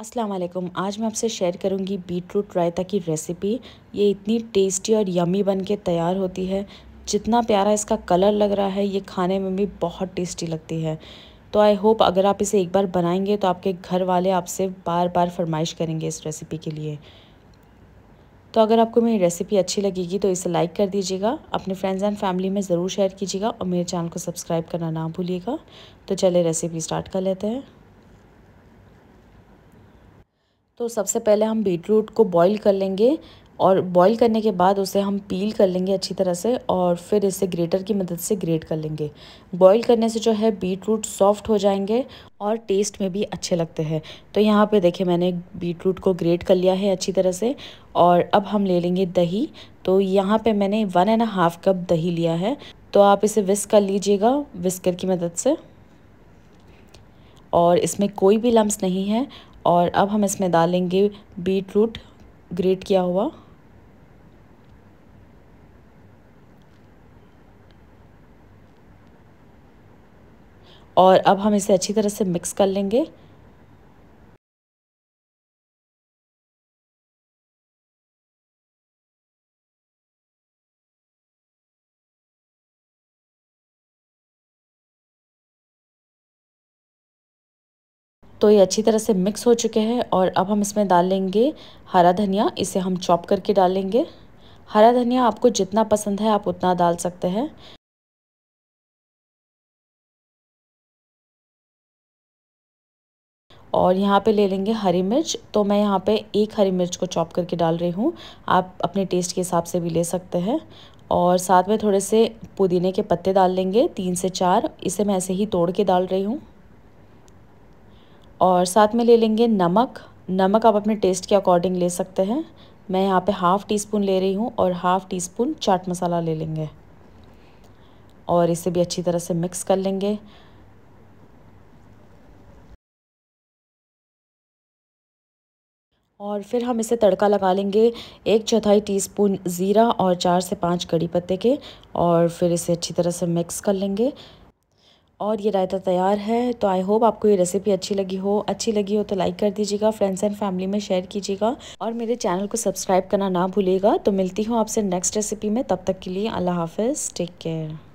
अस्सलाम वालेकुम आज मैं आपसे शेयर करूंगी बीट रूट रायता की रेसिपी ये इतनी टेस्टी और यमी बन के तैयार होती है जितना प्यारा इसका कलर लग रहा है ये खाने में भी बहुत टेस्टी लगती है तो आई होप अगर आप इसे एक बार बनाएंगे तो आपके घर वाले आपसे बार बार फरमाइश करेंगे इस रेसिपी के लिए तो अगर आपको मेरी रेसिपी अच्छी लगेगी तो इसे लाइक कर दीजिएगा अपने फ्रेंड्स एंड फैमिली में ज़रूर शेयर कीजिएगा और मेरे चैनल को सब्सक्राइब करना ना भूलिएगा तो चले रेसिपी स्टार्ट कर लेते हैं तो सबसे पहले हम बीटरूट को बॉईल कर लेंगे और बॉईल करने के बाद उसे हम पील कर लेंगे अच्छी तरह से और फिर इसे ग्रेटर की मदद से ग्रेट कर लेंगे बॉईल करने से जो है बीट रूट सॉफ्ट हो जाएंगे और टेस्ट में भी अच्छे लगते हैं तो यहाँ पे देखिए मैंने बीट रूट को ग्रेट कर लिया है अच्छी तरह से और अब हम ले लेंगे दही तो यहाँ पर मैंने वन एंड हाफ़ कप दही लिया है तो आप इसे विस्क कर लीजिएगा विस्कर की मदद से और इसमें कोई भी लम्स नहीं है और अब हम इसमें डालेंगे बीट रूट ग्रेट किया हुआ और अब हम इसे अच्छी तरह से मिक्स कर लेंगे तो ये अच्छी तरह से मिक्स हो चुके हैं और अब हम इसमें डालेंगे हरा धनिया इसे हम चॉप करके डालेंगे हरा धनिया आपको जितना पसंद है आप उतना डाल सकते हैं और यहाँ पे ले लेंगे हरी मिर्च तो मैं यहाँ पे एक हरी मिर्च को चॉप करके डाल रही हूँ आप अपने टेस्ट के हिसाब से भी ले सकते हैं और साथ में थोड़े से पुदीने के पत्ते डाल लेंगे तीन से चार इसे मैं ऐसे ही तोड़ के डाल रही हूँ और साथ में ले लेंगे नमक नमक आप अपने टेस्ट के अकॉर्डिंग ले सकते हैं मैं यहाँ पे हाफ़ टी स्पून ले रही हूँ और half teaspoon chaat masala ले लेंगे और इसे भी अच्छी तरह से मिक्स कर लेंगे और फिर हम इसे तड़का लगा लेंगे एक चौथाई टीस्पून ज़ीरा और चार से पाँच कड़ी पत्ते के और फिर इसे अच्छी तरह से मिक्स कर लेंगे और ये रायता तैयार है तो आई होप आपको ये रेसिपी अच्छी लगी हो अच्छी लगी हो तो लाइक कर दीजिएगा फ्रेंड्स एंड फैमिली में शेयर कीजिएगा और मेरे चैनल को सब्सक्राइब करना ना भूलिएगा तो मिलती हूँ आपसे नेक्स्ट रेसिपी में तब तक के लिए अल्लाह हाफिज़ टेक केयर